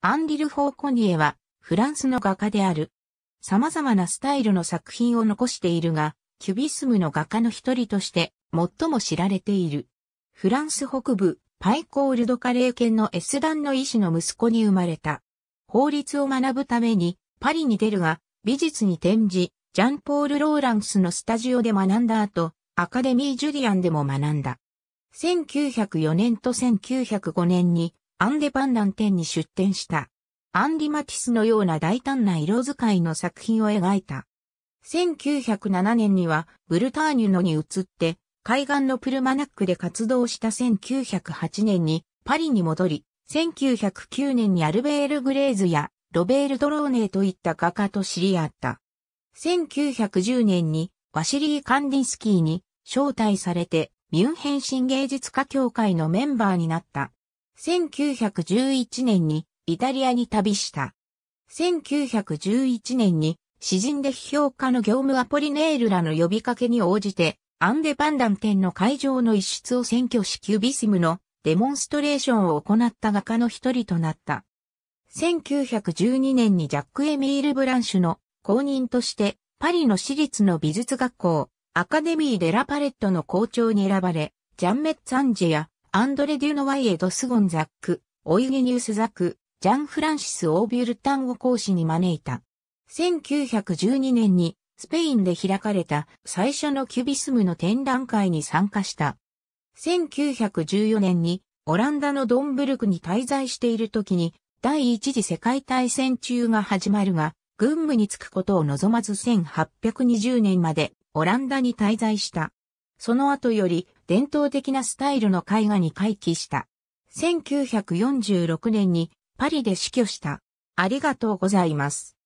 アンリル・フォーコニエは、フランスの画家である。様々なスタイルの作品を残しているが、キュビスムの画家の一人として、最も知られている。フランス北部、パイコールドカレー県の S ンの医師の息子に生まれた。法律を学ぶために、パリに出るが、美術に転じ、ジャンポール・ローランスのスタジオで学んだ後、アカデミー・ジュリアンでも学んだ。1904年と1905年に、アンデパンダンンに出展した。アンリ・マティスのような大胆な色使いの作品を描いた。1907年にはブルターニュノに移って、海岸のプルマナックで活動した1908年にパリに戻り、1909年にアルベール・グレーズやロベール・ドローネーといった画家と知り合った。1910年にワシリー・カンディンスキーに招待されてミュンヘン新芸術家協会のメンバーになった。1911年にイタリアに旅した。1911年に詩人で批評家の業務アポリネールらの呼びかけに応じて、アンデパンダン展の会場の一室を占拠しキュビスムのデモンストレーションを行った画家の一人となった。1912年にジャック・エミール・ブランシュの公認としてパリの私立の美術学校アカデミー・デ・ラ・パレットの校長に選ばれ、ジャンメッツ・アンジェやアンドレ・デュノワイエ・ドスゴンザック、オイゲニウス・ザック、ジャン・フランシス・オービュルタンを講師に招いた。1912年にスペインで開かれた最初のキュビスムの展覧会に参加した。1914年にオランダのドンブルクに滞在している時に第一次世界大戦中が始まるが、軍務に就くことを望まず1820年までオランダに滞在した。その後より伝統的なスタイルの絵画に回帰した。1946年にパリで死去した。ありがとうございます。